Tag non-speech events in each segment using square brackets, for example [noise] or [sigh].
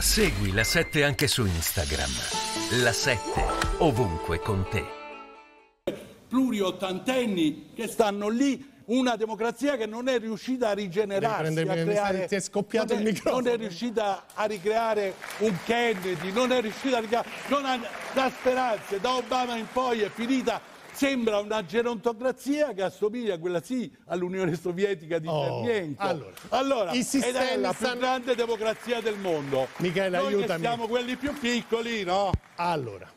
Segui la 7 anche su Instagram. La 7 ovunque con te. Pluriottantenni che stanno lì una democrazia che non è riuscita a rigenerarsi, a creare, ti è scoppiato non è, il microfono. Non è riuscita a ricreare un Kennedy, non è riuscita a ricreare, non ha, da speranze, da Obama in poi è finita Sembra una gerontocrazia che assomiglia, quella sì, all'Unione Sovietica di oh, Cernienco. Allora, allora ed è la più grande democrazia del mondo. Michele, Noi aiutami. siamo quelli più piccoli, no? Allora,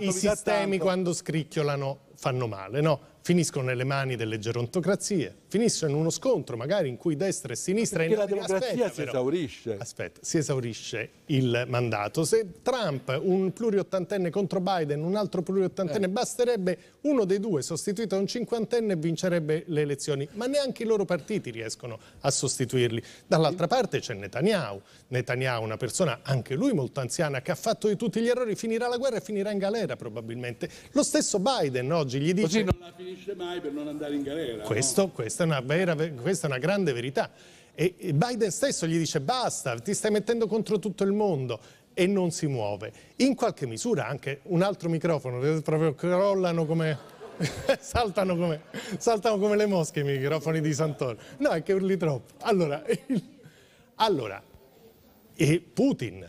i sistemi quando scricchiolano fanno male, no? finiscono nelle mani delle gerontocrazie, finiscono in uno scontro magari in cui destra e sinistra... Perché in... la democrazia aspetta, si esaurisce. aspetta, si esaurisce il mandato. Se Trump, un pluriottantenne contro Biden, un altro pluriottantenne, eh. basterebbe uno dei due sostituito da un cinquantenne e vincerebbe le elezioni, ma neanche i loro partiti riescono a sostituirli. Dall'altra parte c'è Netanyahu. Netanyahu, una persona anche lui molto anziana, che ha fatto di tutti gli errori, finirà la guerra e finirà in galera probabilmente. Lo stesso Biden oggi gli dice... Così non la finisce mai per non andare in galera. Questo, no? questa, è una vera, questa è una grande verità. E Biden stesso gli dice basta, ti stai mettendo contro tutto il mondo e non si muove. In qualche misura anche un altro microfono, eh, proprio crollano come... [laughs] Saltano come, saltano come le mosche i microfoni di Santoro. No, è che urli troppo. Allora, allora e Putin